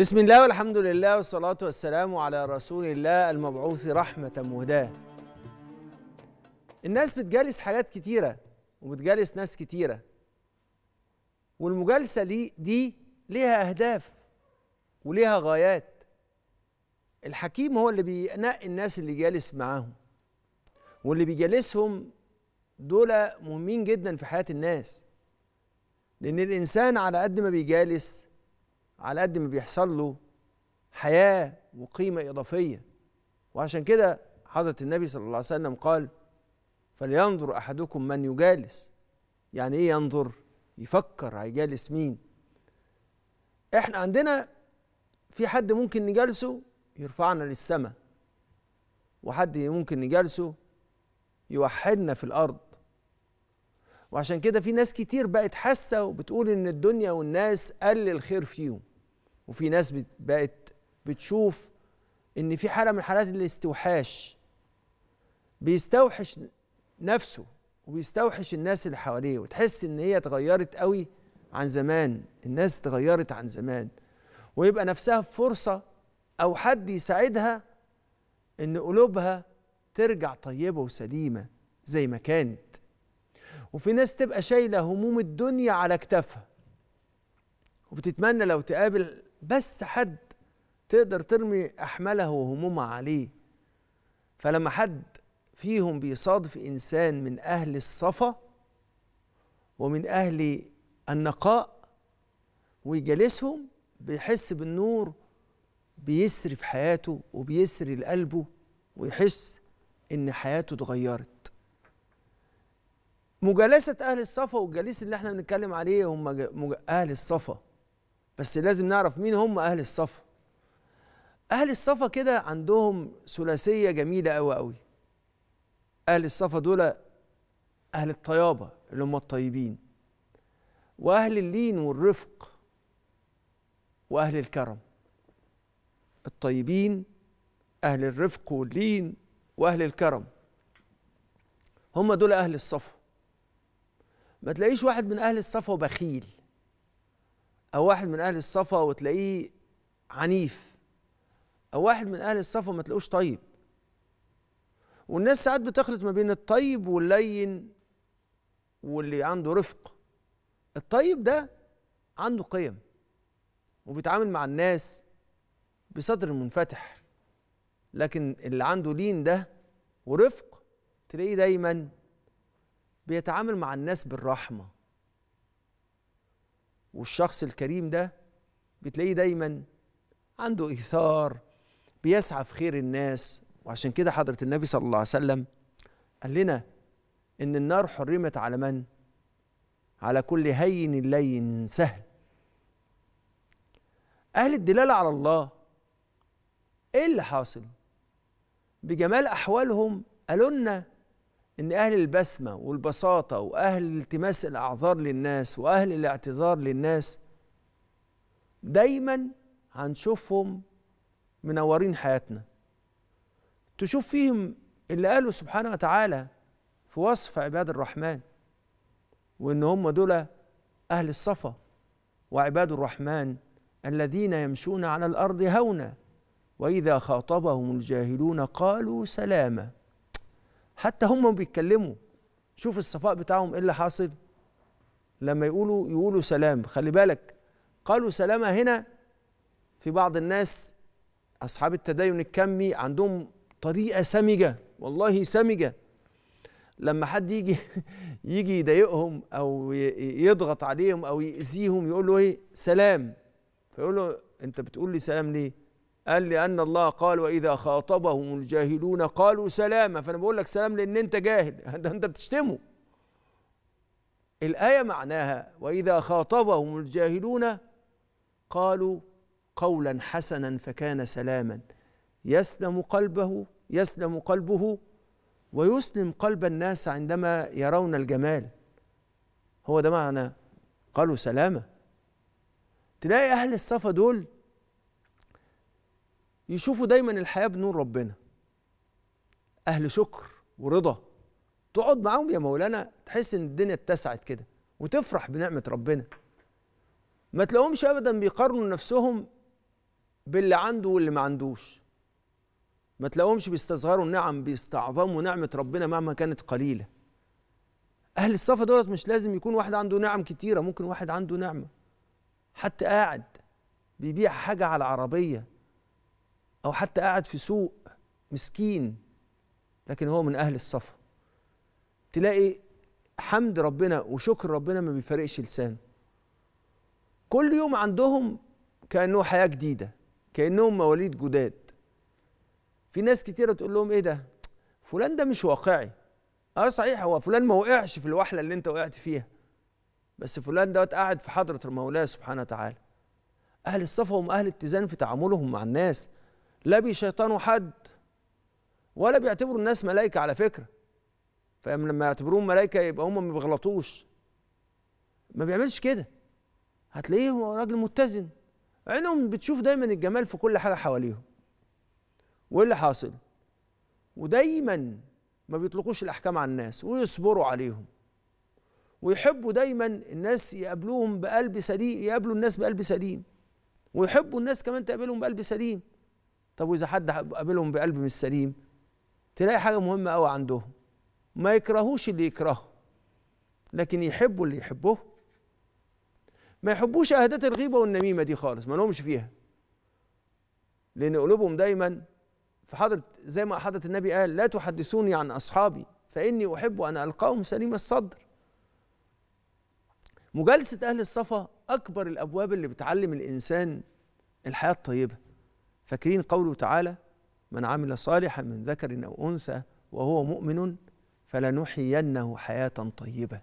بسم الله والحمد لله والصلاة والسلام على رسول الله المبعوث رحمة مهداة الناس بتجالس حاجات كتيرة وبتجالس ناس كتيرة والمجالسة دي, دي ليها أهداف وليها غايات الحكيم هو اللي بينقي الناس اللي جالس معاهم واللي بيجالسهم دول مهمين جدا في حياة الناس لأن الإنسان على قد ما بيجالس على قد ما بيحصل له حياه وقيمه اضافيه وعشان كده حضره النبي صلى الله عليه وسلم قال فلينظر احدكم من يجالس يعني ايه ينظر يفكر هيجالس مين احنا عندنا في حد ممكن نجالسه يرفعنا للسماء وحد ممكن نجالسه يوحدنا في الارض وعشان كده في ناس كتير بقت حاسه وبتقول ان الدنيا والناس قل الخير فيهم وفي ناس بقت بتشوف ان في حاله من حالات الاستوحاش بيستوحش نفسه وبيستوحش الناس اللي حواليه وتحس ان هي اتغيرت قوي عن زمان الناس اتغيرت عن زمان ويبقى نفسها فرصه او حد يساعدها ان قلوبها ترجع طيبه وسليمه زي ما كانت وفي ناس تبقى شايله هموم الدنيا على كتافها وبتتمنى لو تقابل بس حد تقدر ترمي احمالها وهمومها عليه فلما حد فيهم بيصادف انسان من اهل الصفا ومن اهل النقاء ويجالسهم بيحس بالنور بيسري في حياته وبيسري لقلبه ويحس ان حياته اتغيرت مجالسة أهل الصفا والجليس اللي احنا بنتكلم عليه هم أهل الصفا بس لازم نعرف مين هم اهل الصفا اهل الصفا كده عندهم ثلاثيه جميله قوي قوي اهل الصفا دول اهل الطيابه اللي هم الطيبين واهل اللين والرفق واهل الكرم الطيبين اهل الرفق واللين واهل الكرم هم دول اهل الصفا ما تلاقيش واحد من اهل الصفا بخيل او واحد من اهل الصفا وتلاقيه عنيف او واحد من اهل الصفا ما تلاقوش طيب والناس ساعات بتخلط ما بين الطيب واللين واللي عنده رفق الطيب ده عنده قيم وبيتعامل مع الناس بصدر منفتح لكن اللي عنده لين ده ورفق تلاقيه دايما بيتعامل مع الناس بالرحمه والشخص الكريم ده بتلاقيه دايما عنده إيثار بيسعى في خير الناس وعشان كده حضرة النبي صلى الله عليه وسلم قال لنا إن النار حرمت على من؟ على كل هين لين سهل أهل الدلالة على الله إيه اللي حاصل؟ بجمال أحوالهم قالوا لنا ان اهل البسمه والبساطه واهل التماس الاعذار للناس واهل الاعتذار للناس دايما هنشوفهم منورين حياتنا تشوف فيهم اللي قاله سبحانه وتعالى في وصف عباد الرحمن وان هم دول اهل الصفا وعباد الرحمن الذين يمشون على الارض هونا واذا خاطبهم الجاهلون قالوا سلاما حتى هم بيتكلموا شوف الصفاء بتاعهم ايه اللي حاصل لما يقولوا يقولوا سلام خلي بالك قالوا سلامة هنا في بعض الناس أصحاب التدين الكمي عندهم طريقة سمجة والله سمجة لما حد يجي يجي يضايقهم أو يضغط عليهم أو يأذيهم يقول له إيه سلام فيقول له أنت بتقول لي سلام ليه؟ قال لأن الله قال وإذا خاطبهم الجاهلون قالوا سلامة فأنا بقول لك سلام لأن أنت جاهل ده أنت بتشتمه الآية معناها وإذا خاطبهم الجاهلون قالوا قولا حسنا فكان سلاما يسلم قلبه يسلم قلبه ويسلم قلب الناس عندما يرون الجمال هو ده معنى قالوا سلامة تلاقي أهل الصفا دول يشوفوا دايما الحياه بنور ربنا اهل شكر ورضا تقعد معاهم يا مولانا تحس ان الدنيا اتسعت كده وتفرح بنعمه ربنا ما تلاقوهمش ابدا بيقارنوا نفسهم باللي عنده واللي ما عندوش ما تلاقوهمش بيستصغروا النعم بيستعظموا نعمه ربنا مهما كانت قليله اهل الصفا دولت مش لازم يكون واحد عنده نعم كتيره ممكن واحد عنده نعمه حتى قاعد بيبيع حاجه على عربيه أو حتى قاعد في سوق مسكين لكن هو من أهل الصفا تلاقي حمد ربنا وشكر ربنا ما بيفرقش لسانه كل يوم عندهم كأنه حياة جديدة كأنهم مواليد جداد في ناس كتيرة تقول لهم إيه ده فلان ده مش واقعي اه صحيح هو فلان ما وقعش في الوحلة اللي انت وقعت فيها بس فلان دوت قاعد في حضرة المولى سبحانه وتعالى أهل الصفا هم أهل اتزان في تعاملهم مع الناس لا بيشيطنوا حد ولا بيعتبروا الناس ملائكة على فكرة فلما يعتبروهم ملائكة يبقى هم ما بيغلطوش ما بيعملش كده هتلاقيه راجل متزن عينهم بتشوف دايما الجمال في كل حاجة حواليهم وايه اللي حاصل ودايما ما بيطلقوش الأحكام على الناس ويصبروا عليهم ويحبوا دايما الناس يقابلوهم بقلب سليم يقابلوا الناس بقلب سليم ويحبوا الناس كمان تقابلهم بقلب سليم طب واذا حد قابلهم بقلب مش سليم تلاقي حاجه مهمه قوي عندهم ما يكرهوش اللي يكرهه لكن يحبوا اللي يحبوه ما يحبوش اهدات الغيبه والنميمه دي خالص ما لهمش فيها لان قلوبهم دايما في حضره زي ما حضره النبي قال لا تحدثوني عن اصحابي فاني احب ان القاهم سليم الصدر مجالسه اهل الصفا اكبر الابواب اللي بتعلم الانسان الحياه الطيبه فاكرين قوله تعالى من عمل صالحا من ذكر أو أنثى وهو مؤمن فلنحيينه حياة طيبة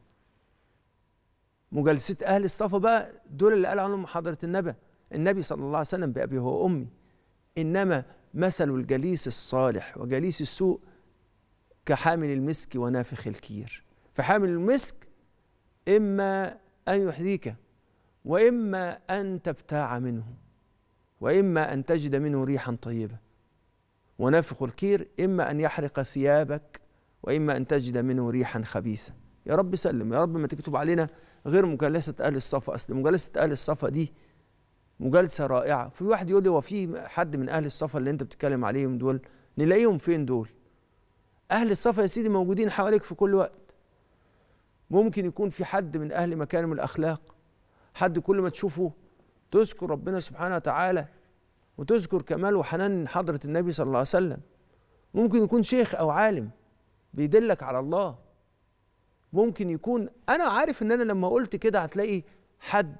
مجالسة أهل الصفا بقى دول اللي قال عنهم محاضرة النبي النبي صلى الله عليه وسلم بأبي وأمي إنما مثل الجليس الصالح وجليس السوء كحامل المسك ونافخ الكير فحامل المسك إما أن يحذيك وإما أن تبتاع منه واما ان تجد منه ريحا طيبه ونافخ الكير اما ان يحرق ثيابك واما ان تجد منه ريحا خبيثه يا رب سلم يا رب ما تكتب علينا غير مجالسه اهل الصفا اصل مجالسه اهل الصفا دي مجالسه رائعه في واحد يقول لي هو في حد من اهل الصفا اللي انت بتتكلم عليهم دول نلاقيهم فين دول اهل الصفا يا سيدي موجودين حواليك في كل وقت ممكن يكون في حد من اهل مكارم الاخلاق حد كل ما تشوفه تذكر ربنا سبحانه وتعالى وتذكر كمال وحنان حضرة النبي صلى الله عليه وسلم ممكن يكون شيخ أو عالم بيدلك على الله ممكن يكون أنا عارف إن أنا لما قلت كده هتلاقي حد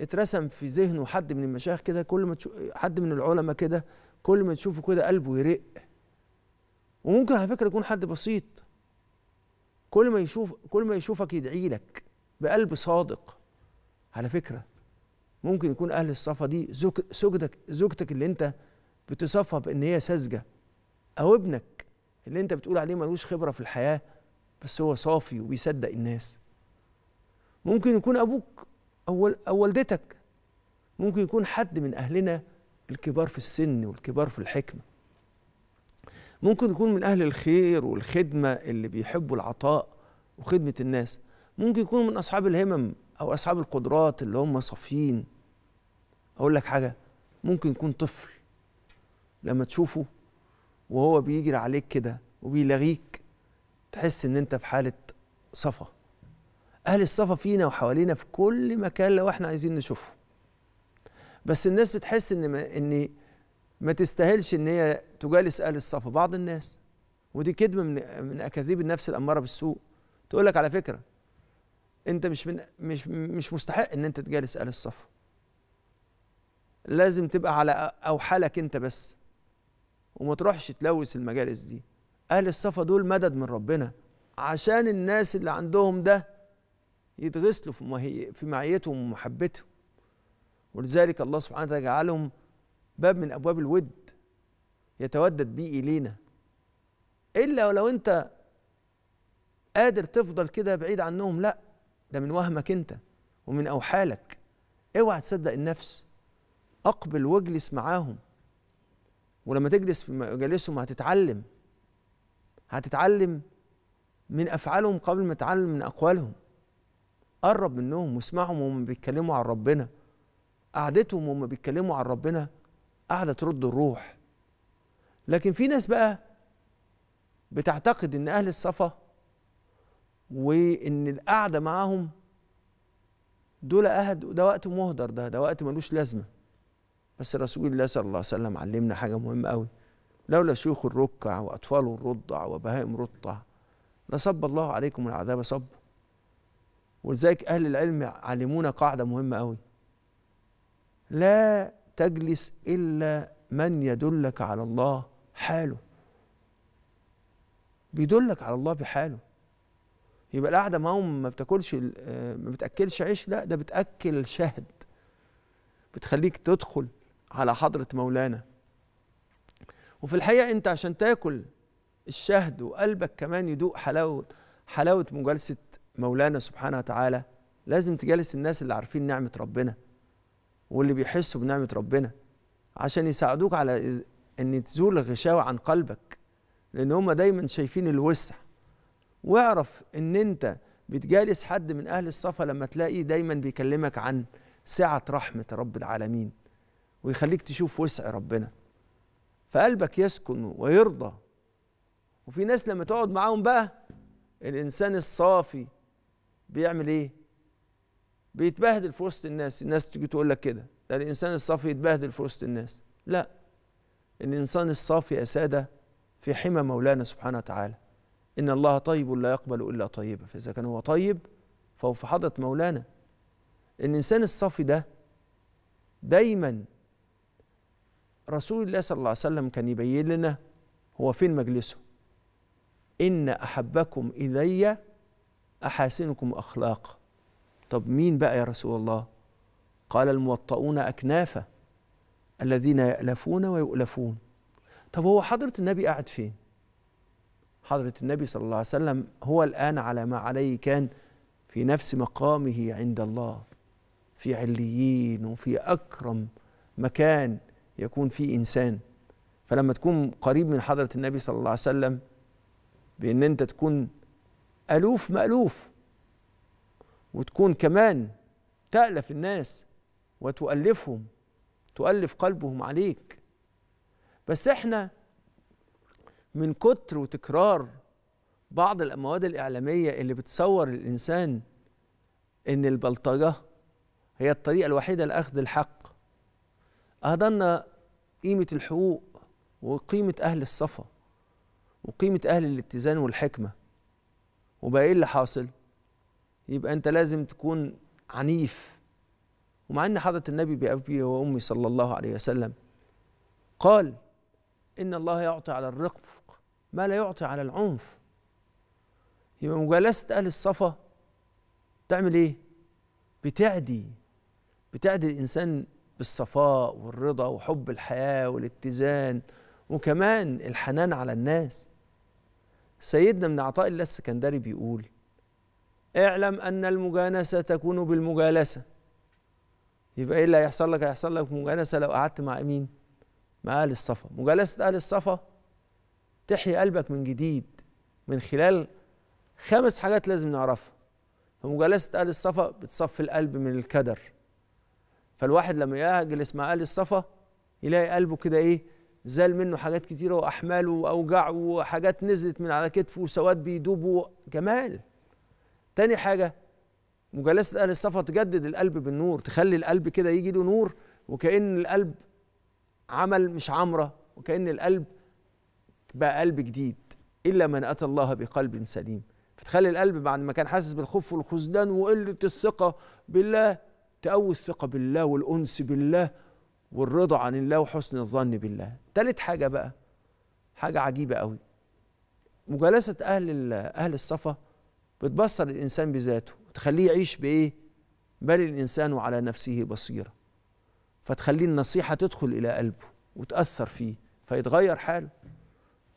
اترسم في ذهنه حد من المشايخ كده كل ما تشوف حد من العلماء كده كل ما تشوفه كده قلبه يرق وممكن على فكره يكون حد بسيط كل ما يشوف كل ما يشوفك يدعي لك بقلب صادق على فكره ممكن يكون اهل الصفا دي زوجتك زوجتك اللي انت بتصفها بان هي ساذجه او ابنك اللي انت بتقول عليه ملوش خبره في الحياه بس هو صافي وبيصدق الناس ممكن يكون ابوك او او والدتك ممكن يكون حد من اهلنا الكبار في السن والكبار في الحكمه ممكن يكون من اهل الخير والخدمه اللي بيحبوا العطاء وخدمه الناس ممكن يكون من اصحاب الهمم او اصحاب القدرات اللي هم صافيين اقول لك حاجه ممكن يكون طفل لما تشوفه وهو بيجري عليك كده وبيلغيك تحس ان انت في حاله صفا اهل الصفا فينا وحوالينا في كل مكان لو احنا عايزين نشوفه بس الناس بتحس ان ما ان ما تستاهلش ان هي تجالس اهل الصفا بعض الناس ودي كدمه من من اكاذيب النفس الاماره بالسوء تقول لك على فكره انت مش من مش مش مستحق ان انت تجالس اهل الصفا لازم تبقى على اوحالك انت بس وما تروحش تلوث المجالس دي اهل الصفا دول مدد من ربنا عشان الناس اللي عندهم ده يتغسلوا في في معيتهم ومحبتهم ولذلك الله سبحانه وتعالى جعلهم باب من ابواب الود يتودد بيه الينا الا ولو انت قادر تفضل كده بعيد عنهم لا ده من وهمك انت ومن اوحالك اوعى تصدق النفس اقبل واجلس معاهم ولما تجلس في مجالسهم هتتعلم هتتعلم من افعالهم قبل ما تتعلم من اقوالهم قرب منهم واسمعهم وهم بيتكلموا عن ربنا قعدتهم وهم بيتكلموا عن ربنا قاعده ترد الروح لكن في ناس بقى بتعتقد ان اهل الصفا وان القعده معاهم دول أهد ده وقت مهدر ده ده وقت ملوش لازمه بس رسول الله صلى الله عليه وسلم علمنا حاجه مهمه قوي لولا شيوخ الركع واطفال الرضع وبهائم رضع لصب الله عليكم العذاب صب ولذلك اهل العلم علمونا قاعده مهمه قوي لا تجلس الا من يدلك على الله حاله بيدلك على الله بحاله يبقى القعده ما هو ما بتاكلش آه، ما بتاكلش عيش لا ده بتاكل شهد بتخليك تدخل على حضره مولانا وفي الحقيقه انت عشان تاكل الشهد وقلبك كمان يدوق حلاوه حلاوه مجالسه مولانا سبحانه وتعالى لازم تجالس الناس اللي عارفين نعمه ربنا واللي بيحسوا بنعمه ربنا عشان يساعدوك على ان تزول الغشاوه عن قلبك لان هما دايما شايفين الوسع واعرف ان انت بتجالس حد من اهل الصفا لما تلاقيه دايما بيكلمك عن سعه رحمه رب العالمين ويخليك تشوف وسع ربنا فقلبك يسكن ويرضى وفي ناس لما تقعد معاهم بقى الانسان الصافي بيعمل ايه بيتبهدل في وسط الناس الناس تيجي تقول لك كده ده الانسان الصافي يتبهدل في وسط الناس لا الانسان الصافي يا ساده في حمى مولانا سبحانه وتعالى إن الله طيب لا يقبل إلا طيبا فإذا كان هو طيب فهو في حضرة مولانا الإنسان الصافي ده دايما رسول الله صلى الله عليه وسلم كان يبين لنا هو فين مجلسه إن أحبكم إلي أحاسنكم أخلاقا طب مين بقى يا رسول الله قال الموطؤون أكنافا الذين يألفون ويؤلفون طب هو حضرة النبي قاعد فين حضرة النبي صلى الله عليه وسلم هو الآن على ما عليه كان في نفس مقامه عند الله في عليين وفي أكرم مكان يكون فيه إنسان فلما تكون قريب من حضرة النبي صلى الله عليه وسلم بأن أنت تكون ألوف مألوف وتكون كمان تألف الناس وتؤلفهم تؤلف قلبهم عليك بس احنا من كتر وتكرار بعض المواد الإعلامية اللي بتصور الإنسان إن البلطجة هي الطريقة الوحيدة لأخذ الحق أهدرنا قيمة الحقوق وقيمة أهل الصفا وقيمة أهل الاتزان والحكمة وبقى إيه اللي حاصل؟ يبقى أنت لازم تكون عنيف ومع أن حضرة النبي بأبي وأمي صلى الله عليه وسلم قال إن الله يعطي على الرقب ما لا يعطي على العنف يبقى مجالسة أهل الصفا تعمل إيه؟ بتعدي بتعدي الإنسان بالصفاء والرضا وحب الحياة والاتزان وكمان الحنان على الناس سيدنا من عطاء الله السكندري بيقول اعلم أن المجانسة تكون بالمجالسة يبقى إيه اللي هيحصل لك؟ هيحصل لك مجانسة لو قعدت مع مين؟ مع أهل الصفا مجالسة أهل الصفا تحيي قلبك من جديد من خلال خمس حاجات لازم نعرفها فمجالسة أهل الصفا بتصفي القلب من الكدر فالواحد لما يجلس مع أهل الصفا يلاقي قلبه كده إيه زال منه حاجات كتيرة وأحماله وأوجعه وحاجات نزلت من على كتفه وسواد بيدوبه جمال تاني حاجة مجالسة أهل الصفا تجدد القلب بالنور تخلي القلب كده يجي له نور وكأن القلب عمل مش عمرة وكأن القلب بقى قلب جديد الا من اتى الله بقلب سليم فتخلي القلب بعد ما كان حاسس بالخوف والخذلان وقله الثقه بالله تقوي الثقه بالله والانس بالله والرضا عن الله وحسن الظن بالله تالت حاجه بقى حاجه عجيبه قوي مجالسه اهل اهل الصفا بتبصر الانسان بذاته وتخليه يعيش بايه بل الانسان على نفسه بصيره فتخليه النصيحه تدخل الى قلبه وتاثر فيه فيتغير حاله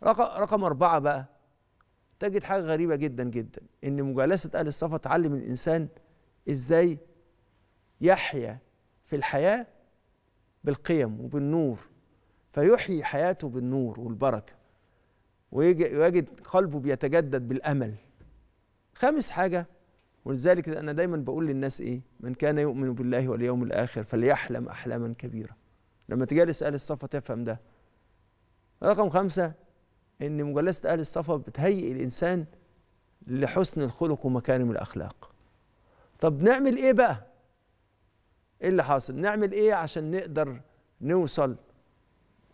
رقم أربعة بقى تجد حاجة غريبة جدا جدا إن مجالسة أهل الصفا تعلم الإنسان إزاي يحيا في الحياة بالقيم وبالنور فيحيي حياته بالنور والبركة ويجد قلبه بيتجدد بالأمل خامس حاجة ولذلك أنا دايما بقول للناس إيه من كان يؤمن بالله واليوم الآخر فليحلم أحلاما كبيرة لما تجالس أهل الصفا تفهم ده رقم خمسة ان مجلسه اهل الصفا بتهيئ الانسان لحسن الخلق ومكارم الاخلاق طب نعمل ايه بقى ايه اللي حاصل نعمل ايه عشان نقدر نوصل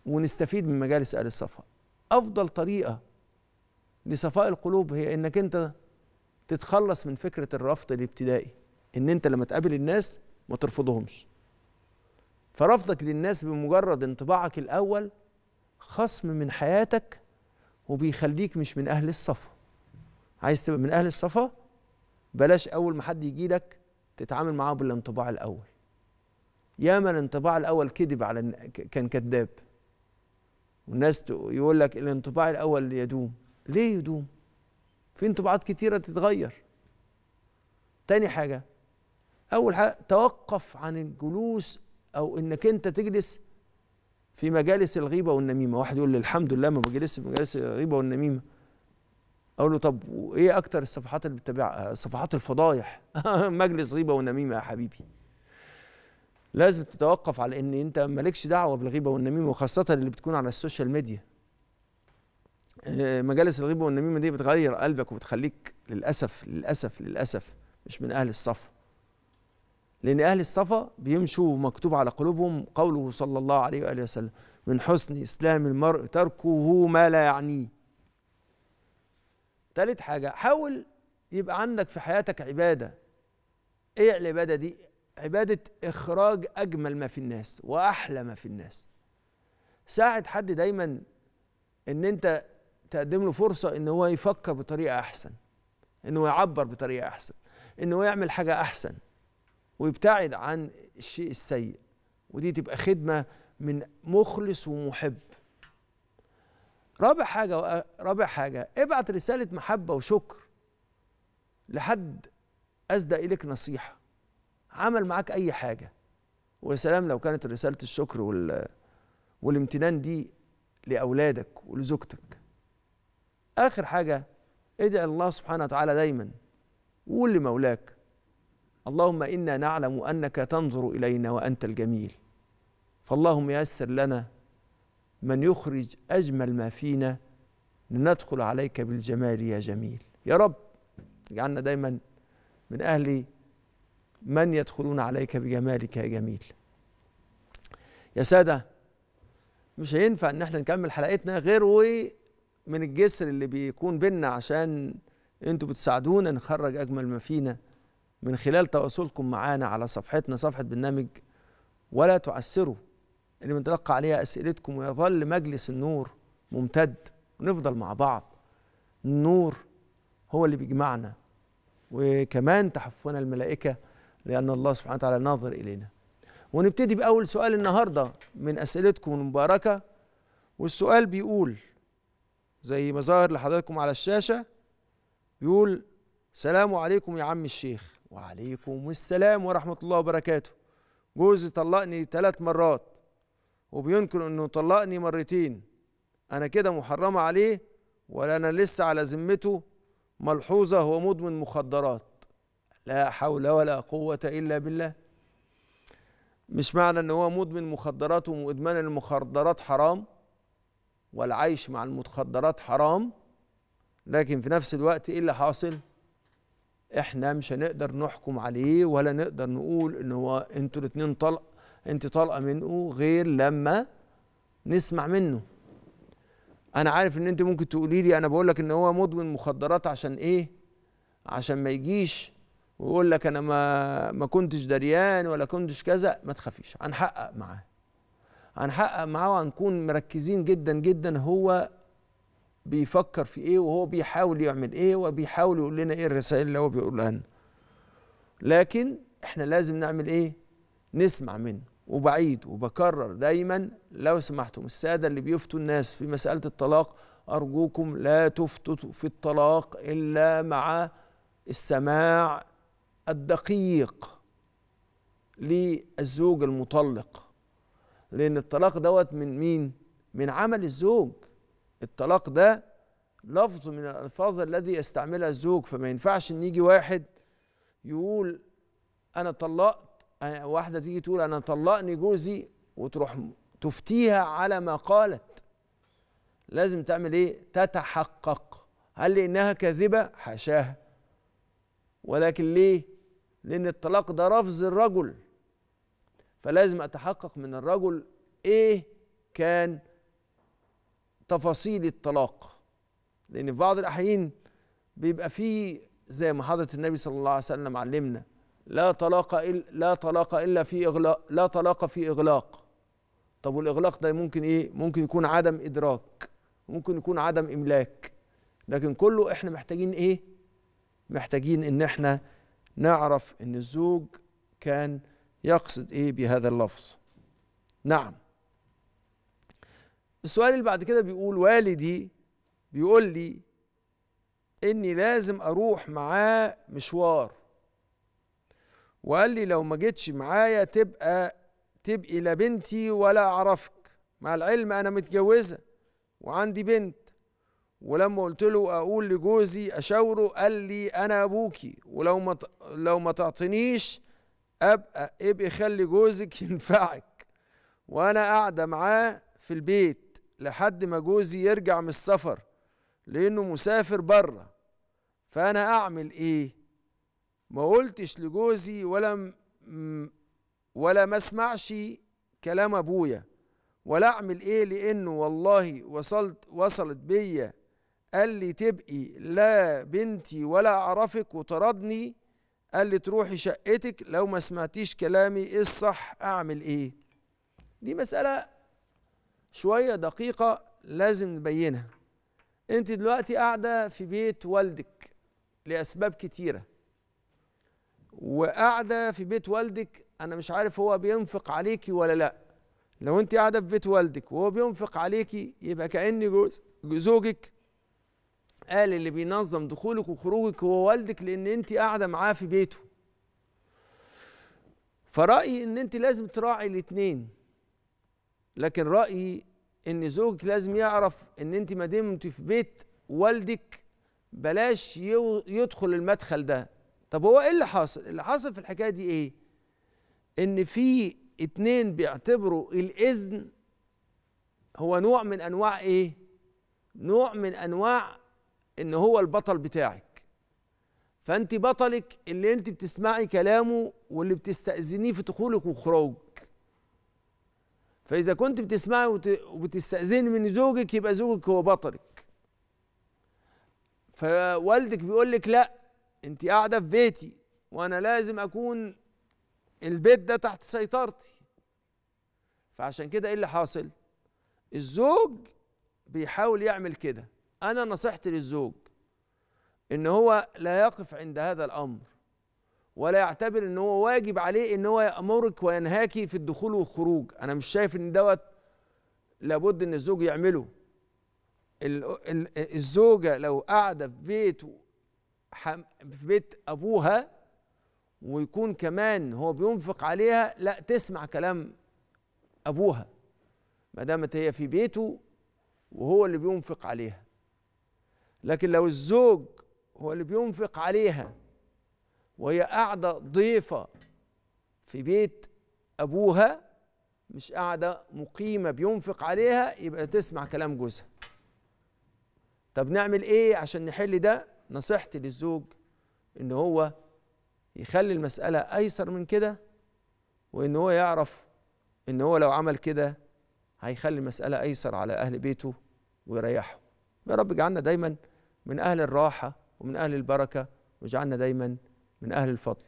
ونستفيد من مجالس اهل الصفا افضل طريقه لصفاء القلوب هي انك انت تتخلص من فكره الرفض الابتدائي ان انت لما تقابل الناس ما ترفضهمش فرفضك للناس بمجرد انطباعك الاول خصم من حياتك وبيخليك مش من أهل الصفا عايز تبقى من أهل الصفا بلاش أول ما حد يجي لك تتعامل معاه بالانطباع الأول ياما الانطباع الأول كذب على كان كذاب والناس يقول لك الانطباع الأول يدوم ليه يدوم؟ في انطباعات كتيرة تتغير تاني حاجة أول حاجة توقف عن الجلوس أو إنك أنت تجلس في مجالس الغيبه والنميمه واحد يقول لي الحمد لله ما بجلسش في مجالس الغيبه والنميمه اقول له طب وايه اكتر الصفحات اللي بتتابعها صفحات الفضايح مجلس غيبه ونميمه يا حبيبي لازم تتوقف على ان انت مالكش دعوه بالغيبه والنميمه وخاصه اللي بتكون على السوشيال ميديا آه، مجالس الغيبه والنميمه دي بتغير قلبك وبتخليك للاسف للاسف للاسف مش من اهل الصفو لأن أهل الصفا بيمشوا مكتوب على قلوبهم قوله صلى الله عليه وآله وسلم من حسن إسلام المرء تركه ما لا يعنيه ثالث حاجة حاول يبقى عندك في حياتك عبادة إيه العبادة دي؟ عبادة إخراج أجمل ما في الناس وأحلى ما في الناس ساعد حد دايما إن أنت تقدم له فرصة إن هو يفكر بطريقة أحسن إن هو يعبر بطريقة أحسن إن هو يعمل حاجة أحسن ويبتعد عن الشيء السيء ودي تبقى خدمه من مخلص ومحب رابع حاجه رابع حاجه ابعت رساله محبه وشكر لحد اسدى اليك نصيحه عمل معاك اي حاجه ويا سلام لو كانت رساله الشكر وال والامتنان دي لاولادك ولزوجتك اخر حاجه ادعي الله سبحانه وتعالى دايما وقول لمولاك اللهم انا نعلم انك تنظر الينا وانت الجميل فاللهم يسر لنا من يخرج اجمل ما فينا لندخل عليك بالجمال يا جميل يا رب اجعلنا دايما من اهل من يدخلون عليك بجمالك يا جميل يا ساده مش هينفع ان احنا نكمل حلقتنا غير ومن الجسر اللي بيكون بينا عشان انتوا بتساعدونا نخرج اجمل ما فينا من خلال تواصلكم معانا على صفحتنا صفحة برنامج ولا تعسروا اللي بنتلقى عليها أسئلتكم ويظل مجلس النور ممتد ونفضل مع بعض النور هو اللي بيجمعنا وكمان تحفنا الملائكة لأن الله سبحانه وتعالى ناظر إلينا ونبتدي بأول سؤال النهاردة من أسئلتكم المباركة والسؤال بيقول زي ما ظاهر لحضراتكم على الشاشة بيقول سلام عليكم يا عم الشيخ وعليكم السلام ورحمة الله وبركاته جوزي طلقني ثلاث مرات وبينكر انه طلقني مرتين انا كده محرمة عليه ولا انا لسه على ذمته ملحوظة هو مدمن مخدرات لا حول ولا قوة الا بالله مش معنى ان هو مدمن مخدرات وادمان المخدرات حرام والعيش مع المخدرات حرام لكن في نفس الوقت ايه اللي حاصل احنا مش هنقدر نحكم عليه ولا نقدر نقول ان هو انتوا الاتنين طلق انت طلقه منه غير لما نسمع منه انا عارف ان انت ممكن تقولي لي انا بقول لك ان هو مدمن مخدرات عشان ايه عشان ما يجيش ويقول لك انا ما ما كنتش دريان ولا كنتش كذا ما تخافيش هنحقق معاه هنحقق معاه وهنكون مركزين جدا جدا هو بيفكر في ايه وهو بيحاول يعمل ايه وبيحاول يقول لنا ايه الرسائل اللي هو بيقولها لنا لكن احنا لازم نعمل ايه نسمع منه وبعيد وبكرر دايما لو سمحتم السادة اللي بيفتوا الناس في مسألة الطلاق أرجوكم لا تفتوا في الطلاق إلا مع السماع الدقيق للزوج المطلق لأن الطلاق دوت من مين؟ من عمل الزوج الطلاق ده لفظ من الألفاظ الذي يستعملها الزوج فما ينفعش إن يجي واحد يقول أنا طلقت واحدة تيجي تقول أنا طلقني جوزي وتروح تفتيها على ما قالت لازم تعمل إيه؟ تتحقق هل لأنها كاذبة؟ حاشاها ولكن ليه؟ لأن الطلاق ده لفظ الرجل فلازم أتحقق من الرجل إيه كان تفاصيل الطلاق لان في بعض الاحيان بيبقى فيه زي ما حضره النبي صلى الله عليه وسلم علمنا لا طلاق إلا لا طلاق الا في اغلاق لا طلاق في اغلاق طب والاغلاق ده ممكن ايه ممكن يكون عدم ادراك ممكن يكون عدم املاك لكن كله احنا محتاجين ايه محتاجين ان احنا نعرف ان الزوج كان يقصد ايه بهذا اللفظ نعم السؤال اللي بعد كده بيقول والدي بيقول لي اني لازم اروح معاه مشوار وقال لي لو ما جيتش معايا تبقى تبقي لا بنتي ولا اعرفك مع العلم انا متجوزه وعندي بنت ولما قلت له اقول لجوزي اشاوره قال لي انا ابوكي ولو ما لو ما تعطينيش ابقى ابقي خلي جوزك ينفعك وانا قاعده معاه في البيت لحد ما جوزي يرجع من السفر لانه مسافر بره فانا اعمل ايه ما قلتش لجوزي ولا ولا ما اسمعش كلام ابويا ولا اعمل ايه لانه والله وصلت وصلت بيا قال لي تبقي لا بنتي ولا اعرفك وطردني قال لي تروحي شقتك لو ما سمعتيش كلامي ايه الصح اعمل ايه دي مساله شويه دقيقه لازم نبينها انت دلوقتي قاعده في بيت والدك لاسباب كتيره وقاعده في بيت والدك انا مش عارف هو بينفق عليكي ولا لا لو انت قاعده في بيت والدك وهو بينفق عليكي يبقى كان زوجك قال اللي بينظم دخولك وخروجك هو والدك لان انت قاعده معاه في بيته فرايي ان انت لازم تراعي الاثنين لكن رايي ان زوجك لازم يعرف ان انت ما دمت في بيت والدك بلاش يدخل المدخل ده طب هو ايه اللي حاصل اللي حاصل في الحكايه دي ايه ان في اتنين بيعتبروا الاذن هو نوع من انواع ايه نوع من انواع ان هو البطل بتاعك فانت بطلك اللي انت بتسمعي كلامه واللي بتستاذنيه في دخولك وخروجك فإذا كنت بتسمعي وبتستأذني من زوجك يبقى زوجك هو بطلك فوالدك بيقول لك لا انت قاعدة في بيتي وأنا لازم أكون البيت ده تحت سيطرتي فعشان كده إيه اللي حاصل؟ الزوج بيحاول يعمل كده أنا نصيحتي للزوج إن هو لا يقف عند هذا الأمر ولا يعتبر ان هو واجب عليه ان هو يامرك وينهاك في الدخول والخروج انا مش شايف ان دوت لابد ان الزوج يعمله الزوجه لو قاعده في بيت في بيت ابوها ويكون كمان هو بينفق عليها لا تسمع كلام ابوها ما دامت هي في بيته وهو اللي بينفق عليها لكن لو الزوج هو اللي بينفق عليها وهي قاعدة ضيفة في بيت أبوها مش قاعدة مقيمة بينفق عليها يبقى تسمع كلام جوزها طب نعمل إيه عشان نحل ده نصيحتي للزوج إن هو يخلي المسألة أيسر من كده وإن هو يعرف إن هو لو عمل كده هيخلي المسألة أيسر على أهل بيته ويريحهم يا رب اجعلنا دايما من أهل الراحة ومن أهل البركة واجعلنا دايما من أهل الفضل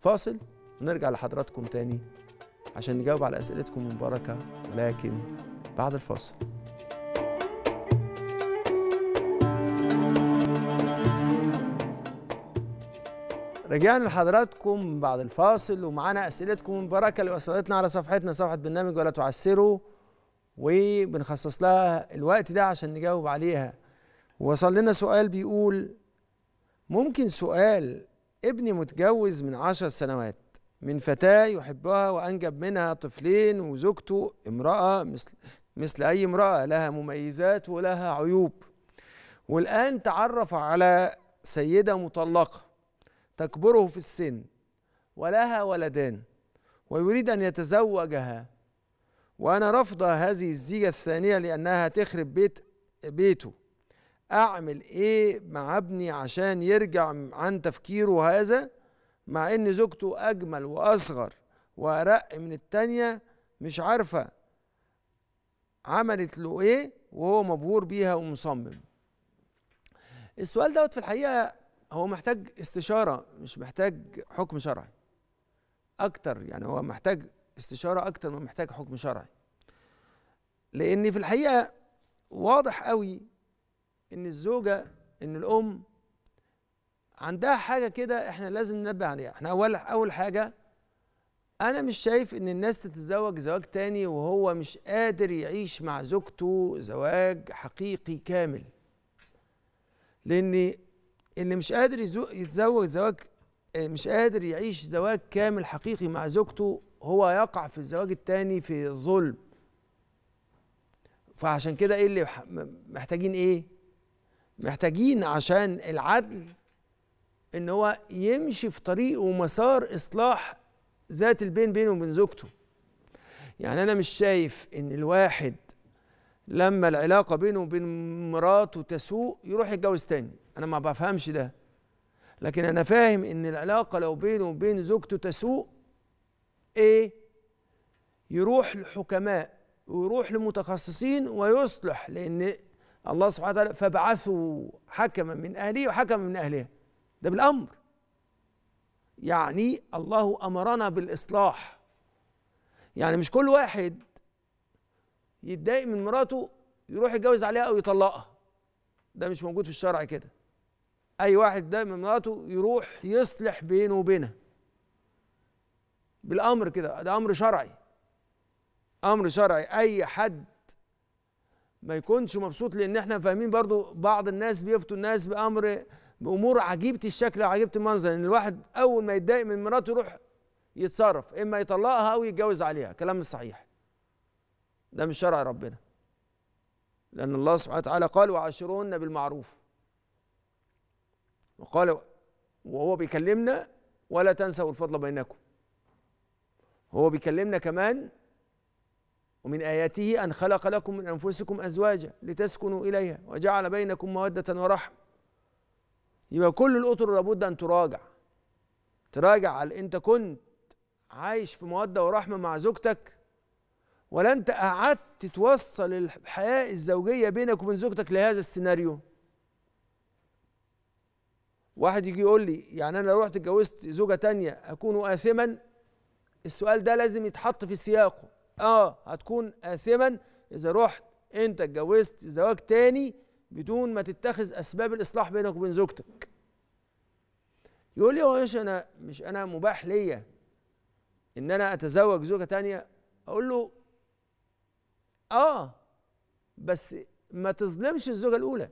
فاصل ونرجع لحضراتكم تاني عشان نجاوب على أسئلتكم من بركة ولكن بعد الفاصل رجعنا لحضراتكم بعد الفاصل ومعانا اسئلتكم المباركه اللي وصلتنا على صفحتنا صفحه برنامج ولا تعسروا وبنخصص لها الوقت ده عشان نجاوب عليها وصل لنا سؤال بيقول ممكن سؤال ابني متجوز من عشر سنوات من فتاة يحبها وأنجب منها طفلين وزوجته امرأة مثل مثل أي امرأة لها مميزات ولها عيوب والآن تعرف على سيدة مطلقة تكبره في السن ولها ولدان ويريد أن يتزوجها وأنا رافضة هذه الزيجة الثانية لأنها تخرب بيت بيته اعمل ايه مع ابني عشان يرجع عن تفكيره هذا مع ان زوجته اجمل واصغر وارق من التانية مش عارفة عملت له ايه وهو مبهور بيها ومصمم السؤال دوت في الحقيقة هو محتاج استشارة مش محتاج حكم شرعي اكتر يعني هو محتاج استشارة اكتر ما محتاج حكم شرعي لان في الحقيقة واضح قوي ان الزوجه ان الام عندها حاجه كده احنا لازم ننبه عليها احنا اول اول حاجه انا مش شايف ان الناس تتزوج زواج تاني وهو مش قادر يعيش مع زوجته زواج حقيقي كامل لان اللي مش قادر يتزوج زواج مش قادر يعيش زواج كامل حقيقي مع زوجته هو يقع في الزواج التاني في الظلم فعشان كده ايه اللي محتاجين ايه محتاجين عشان العدل ان هو يمشي في طريق ومسار اصلاح ذات البين بينه وبين زوجته يعني انا مش شايف ان الواحد لما العلاقة بينه وبين مراته تسوء يروح يتجوز تاني أنا ما بفهمش ده لكن أنا فاهم إن العلاقة لو بينه وبين زوجته تسوء إيه يروح لحكماء ويروح لمتخصصين ويصلح لأن الله سبحانه وتعالى فابعثوا حكما من اهله وحكما من اهلها ده بالامر يعني الله امرنا بالاصلاح يعني مش كل واحد يتضايق من مراته يروح يتجوز عليها او يطلقها ده مش موجود في الشرع كده اي واحد ده من مراته يروح يصلح بينه وبينها بالامر كده ده امر شرعي امر شرعي اي حد ما يكونش مبسوط لان احنا فاهمين برضو بعض الناس بيفتوا الناس بامر بامور عجيبه الشكل وعجيبه المنظر ان الواحد اول ما يتضايق من مراته يروح يتصرف اما يطلقها او يتجوز عليها كلام مش صحيح ده مش شرع ربنا لان الله سبحانه وتعالى قال وعاشرون بالمعروف وقال وهو بيكلمنا ولا تنسوا الفضل بينكم هو بيكلمنا كمان ومن آياته أن خلق لكم من أنفسكم أزواجا لتسكنوا إليها وجعل بينكم مودة ورحمة يبقى كل الأطر لابد أن تراجع تراجع على أنت كنت عايش في مودة ورحمة مع زوجتك ولا أنت قعدت توصل الحياة الزوجية بينك وبين زوجتك لهذا السيناريو واحد يجي يقول لي يعني أنا لو رحت اتجوزت زوجة تانية أكون آثما السؤال ده لازم يتحط في سياقه اه هتكون آثما إذا رحت أنت اتجوزت زواج تاني بدون ما تتخذ أسباب الإصلاح بينك وبين زوجتك يقول لي هو ايش انا مش انا مباح ليا ان انا اتزوج زوجه تانية اقول له اه بس ما تظلمش الزوجه الاولى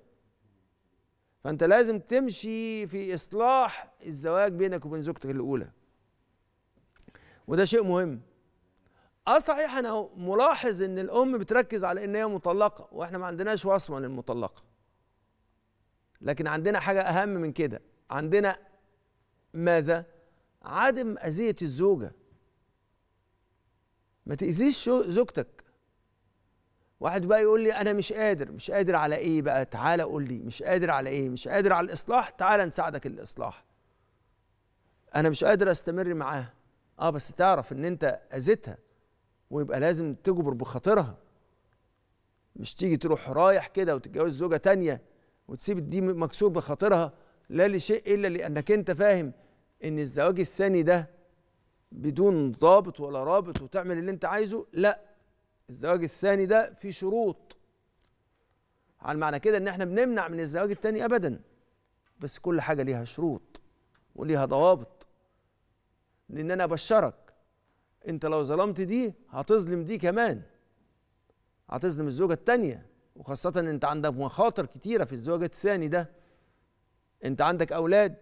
فانت لازم تمشي في اصلاح الزواج بينك وبين زوجتك الاولى وده شيء مهم اه صحيح انا ملاحظ ان الام بتركز على ان هي مطلقه واحنا ما عندناش وصمه للمطلقه لكن عندنا حاجه اهم من كده عندنا ماذا عدم اذيه الزوجه ما تاذيش زوجتك واحد بقى يقول لي انا مش قادر مش قادر على ايه بقى تعالى قول لي مش قادر على ايه مش قادر على الاصلاح تعالى نساعدك الاصلاح انا مش قادر استمر معاها اه بس تعرف ان انت اذيتها ويبقى لازم تجبر بخاطرها مش تيجي تروح رايح كده وتتجوز زوجه تانية وتسيب دي مكسور بخاطرها لا لشيء الا لانك انت فاهم ان الزواج الثاني ده بدون ضابط ولا رابط وتعمل اللي انت عايزه لا الزواج الثاني ده فيه شروط على معنى كده ان احنا بنمنع من الزواج الثاني ابدا بس كل حاجه ليها شروط وليها ضوابط لان انا ابشرك انت لو ظلمت دي هتظلم دي كمان هتظلم الزوجه الثانيه وخاصه ان انت عندك مخاطر كتيره في الزوج الثاني ده انت عندك اولاد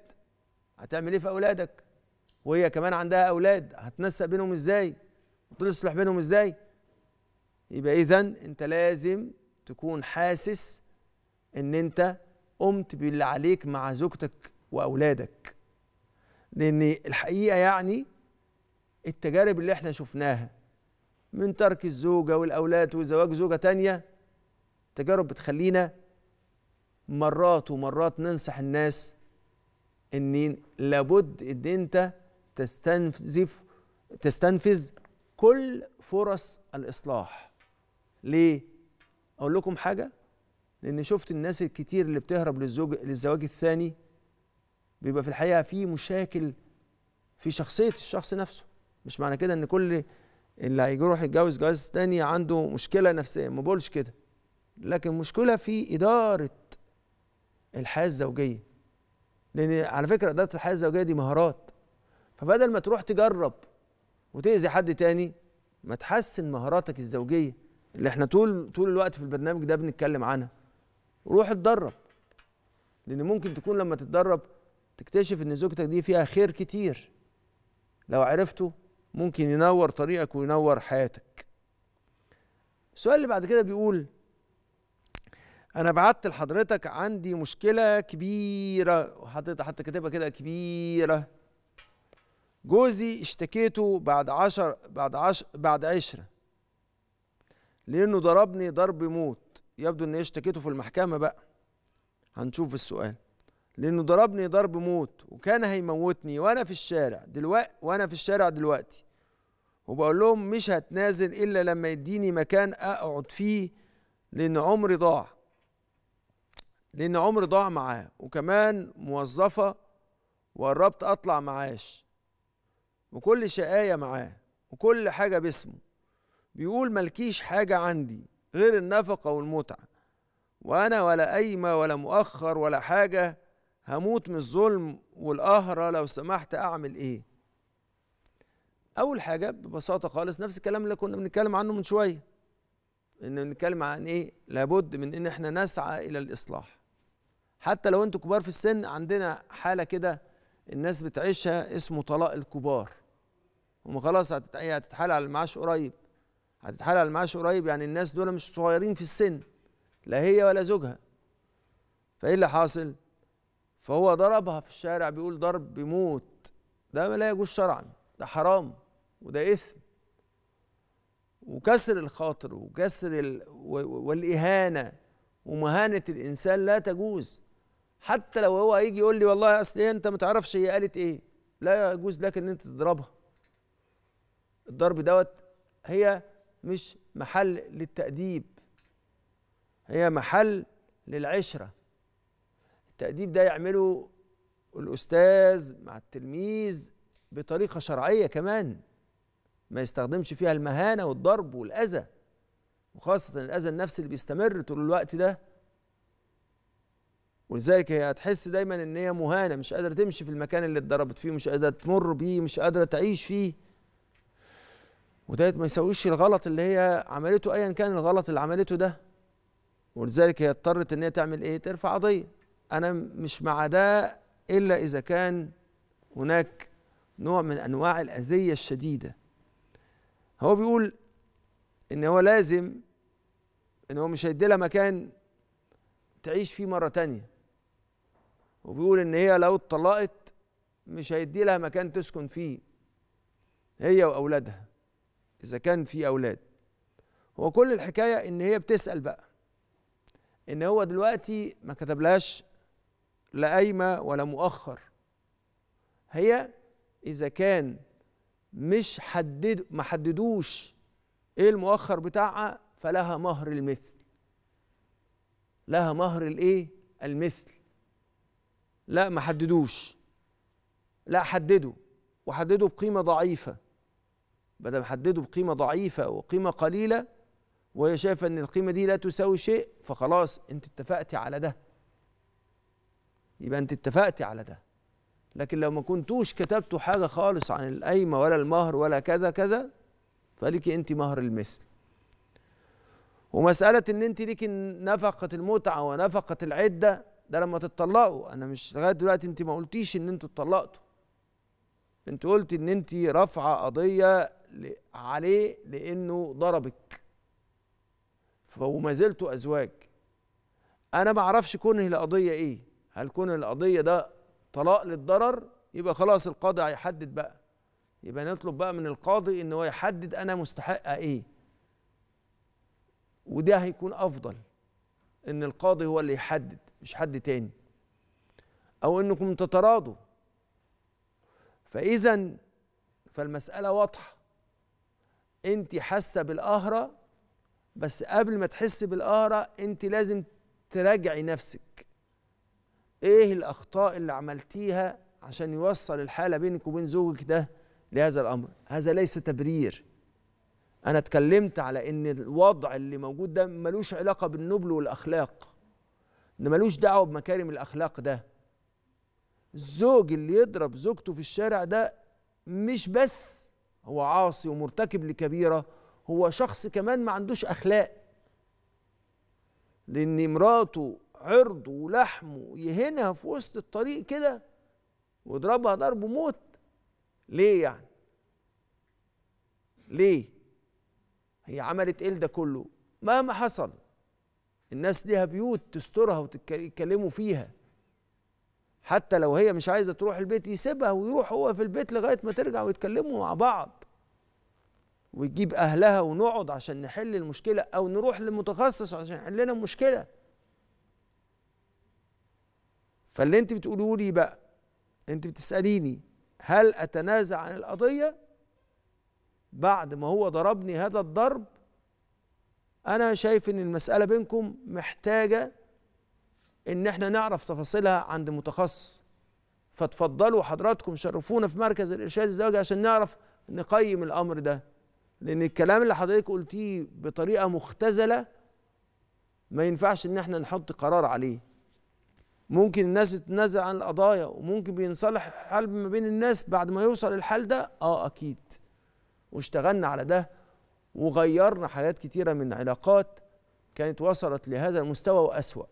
هتعمل ايه في اولادك وهي كمان عندها اولاد هتنسق بينهم ازاي وتصلح بينهم ازاي يبقى اذا انت لازم تكون حاسس ان انت قمت باللي عليك مع زوجتك واولادك لان الحقيقه يعني التجارب اللي احنا شفناها من ترك الزوجة والأولاد وزواج زوجة تانية تجارب بتخلينا مرات ومرات ننصح الناس ان لابد ان انت تستنزف تستنفذ كل فرص الإصلاح ليه؟ أقول لكم حاجة لأن شفت الناس الكتير اللي بتهرب للزوج للزواج الثاني بيبقى في الحقيقة في مشاكل في شخصية الشخص نفسه مش معنى كده ان كل اللي هيروح يتجوز جواز تاني عنده مشكله نفسيه ما بقولش كده لكن مشكله في اداره الحياه الزوجيه لان على فكره اداره الحياه الزوجيه دي مهارات فبدل ما تروح تجرب وتاذي حد تاني ما تحسن مهاراتك الزوجيه اللي احنا طول طول الوقت في البرنامج ده بنتكلم عنها روح اتدرب لان ممكن تكون لما تتدرب تكتشف ان زوجتك دي فيها خير كتير لو عرفته ممكن ينور طريقك وينور حياتك السؤال اللي بعد كده بيقول انا بعت لحضرتك عندي مشكله كبيره وحضرتك حتى كاتبها كده كبيره جوزي اشتكيته بعد عشر بعد عشر بعد عشرة لانه ضربني ضرب موت يبدو ان اشتكيته في المحكمه بقى هنشوف السؤال لانه ضربني ضرب موت وكان هيموتني وانا في الشارع دلوقتي وانا في الشارع دلوقتي وبقول لهم مش هتنازل الا لما يديني مكان اقعد فيه لان عمري ضاع لان عمري ضاع معاه وكمان موظفه وقربت اطلع معاش وكل شقايه معاه وكل حاجه باسمه بيقول ملكيش حاجه عندي غير النفقه والمتعه وانا ولا قايمه ولا مؤخر ولا حاجه هموت من الظلم والقهرة لو سمحت أعمل إيه؟ أول حاجة ببساطة خالص نفس الكلام اللي كنا بنتكلم عنه من شوية إن بنتكلم عن إيه؟ لابد من إن إحنا نسعى إلى الإصلاح حتى لو أنتوا كبار في السن عندنا حالة كده الناس بتعيشها اسمه طلاق الكبار هم خلاص هتتحال على المعاش قريب هتتحال على المعاش قريب يعني الناس دول مش صغيرين في السن لا هي ولا زوجها فايه اللي حاصل فهو ضربها في الشارع بيقول ضرب بموت ده لا يجوز شرعا ده حرام وده إثم وكسر الخاطر وكسر ال... والإهانة ومهانة الإنسان لا تجوز حتى لو هو هيجي يقول لي والله أصل أنت ما تعرفش هي قالت إيه لا يجوز لك إن أنت تضربها الضرب دوت هي مش محل للتأديب هي محل للعشره التأديب ده يعمله الأستاذ مع التلميذ بطريقة شرعية كمان ما يستخدمش فيها المهانة والضرب والأذى وخاصة الأذى النفسي اللي بيستمر طول الوقت ده ولذلك هي هتحس دايما ان هي مهانه مش قادره تمشي في المكان اللي اتضربت فيه مش قادره تمر بيه مش قادره تعيش فيه وده ما يسويش الغلط اللي هي عملته ايا كان الغلط اللي عملته ده ولذلك هي اضطرت ان هي تعمل ايه ترفع قضيه انا مش مع ده الا اذا كان هناك نوع من انواع الاذيه الشديده هو بيقول ان هو لازم ان هو مش هيدي لها مكان تعيش فيه مره تانية وبيقول ان هي لو اتطلقت مش هيدي لها مكان تسكن فيه هي واولادها اذا كان في اولاد هو كل الحكايه ان هي بتسال بقى ان هو دلوقتي ما كتبلهاش لا أيمة ولا مؤخر هي إذا كان مش حدد ما حددوش إيه المؤخر بتاعها فلها مهر المثل لها مهر الإيه المثل لا ما حددوش لا حددوا وحددوا بقيمة ضعيفة بدل ما حددوا بقيمة ضعيفة وقيمة قليلة وهي شايفة إن القيمة دي لا تساوي شيء فخلاص أنت اتفقتي على ده يبقى انت اتفقتي على ده لكن لو ما كنتوش كتبتوا حاجه خالص عن القايمه ولا المهر ولا كذا كذا فليكي انت مهر المثل ومساله ان انت ليكي نفقه المتعه ونفقه العده ده لما تتطلقوا انا مش لغايه دلوقتي انت ما قلتيش ان انتوا اتطلقتوا انت قلت ان انت رافعه قضيه عليه لانه ضربك وما زلتوا ازواج انا ما اعرفش كونه لقضيه ايه هل كون القضيه ده طلاق للضرر يبقى خلاص القاضي هيحدد بقى يبقى نطلب بقى من القاضي ان هو يحدد انا مستحقه ايه وده هيكون افضل ان القاضي هو اللي يحدد مش حد تاني او انكم تتراضوا فاذا فالمساله واضحه انت حاسه بالقهره بس قبل ما تحسي بالقهره انت لازم تراجعي نفسك ايه الاخطاء اللي عملتيها عشان يوصل الحاله بينك وبين زوجك ده لهذا الامر هذا ليس تبرير انا اتكلمت على ان الوضع اللي موجود ده ملوش علاقه بالنبل والاخلاق ده ملوش دعوه بمكارم الاخلاق ده الزوج اللي يضرب زوجته في الشارع ده مش بس هو عاصي ومرتكب لكبيره هو شخص كمان ما عندوش اخلاق لان مراته عرضه ولحمه يهنها في وسط الطريق كده ويضربها ضرب موت ليه يعني ليه هي عملت ايه ده كله مهما حصل الناس ليها بيوت تسترها وتتكلموا فيها حتى لو هي مش عايزه تروح البيت يسيبها ويروح هو في البيت لغايه ما ترجع ويتكلموا مع بعض ويجيب اهلها ونقعد عشان نحل المشكله او نروح لمتخصص عشان يحل لنا المشكله فاللي انت بتقولوا لي بقى انت بتساليني هل اتنازع عن القضيه بعد ما هو ضربني هذا الضرب انا شايف ان المساله بينكم محتاجه ان احنا نعرف تفاصيلها عند متخصص فتفضلوا حضراتكم شرفونا في مركز الارشاد الزواجي عشان نعرف نقيم الامر ده لان الكلام اللي حضرتك قلتيه بطريقه مختزله ما ينفعش ان احنا نحط قرار عليه ممكن الناس بتتنازل عن القضايا وممكن بينصلح حال ما بين الناس بعد ما يوصل الحال ده اه اكيد واشتغلنا على ده وغيرنا حاجات كتيرة من علاقات كانت وصلت لهذا المستوى وأسوأ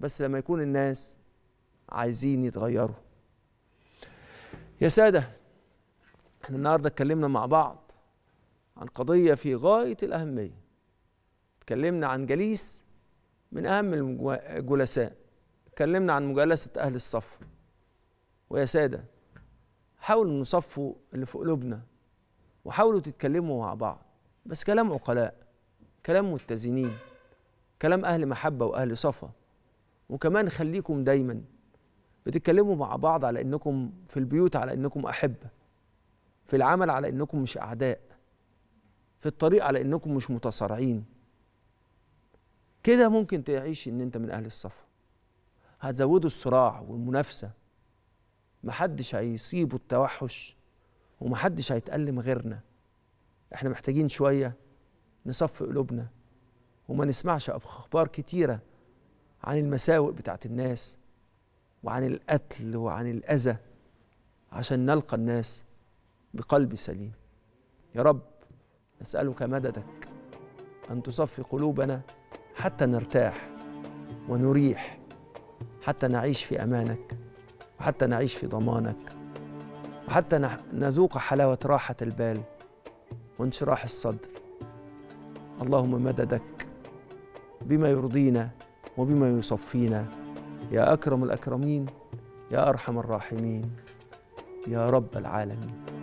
بس لما يكون الناس عايزين يتغيروا يا سادة احنا النهاردة اتكلمنا مع بعض عن قضية في غاية الأهمية اتكلمنا عن جليس من أهم الجلساء اتكلمنا عن مجالسة أهل الصف ويا سادة حاولوا نصفوا اللي في قلوبنا وحاولوا تتكلموا مع بعض بس كلام عقلاء كلام متزنين كلام أهل محبة وأهل صفا وكمان خليكم دايما بتتكلموا مع بعض على إنكم في البيوت على إنكم أحبة في العمل على إنكم مش أعداء في الطريق على إنكم مش متصارعين كده ممكن تعيش إن أنت من أهل الصفا هتزودوا الصراع والمنافسة محدش هيصيبه التوحش ومحدش هيتألم غيرنا احنا محتاجين شوية نصفي قلوبنا وما نسمعش أخبار كتيرة عن المساوئ بتاعت الناس وعن القتل وعن الأذى عشان نلقى الناس بقلب سليم يا رب نسألك مددك أن تصفي قلوبنا حتى نرتاح ونريح حتى نعيش في أمانك وحتى نعيش في ضمانك وحتى نذوق حلاوة راحة البال وانشراح الصدر اللهم مددك بما يرضينا وبما يصفينا يا أكرم الأكرمين يا أرحم الراحمين يا رب العالمين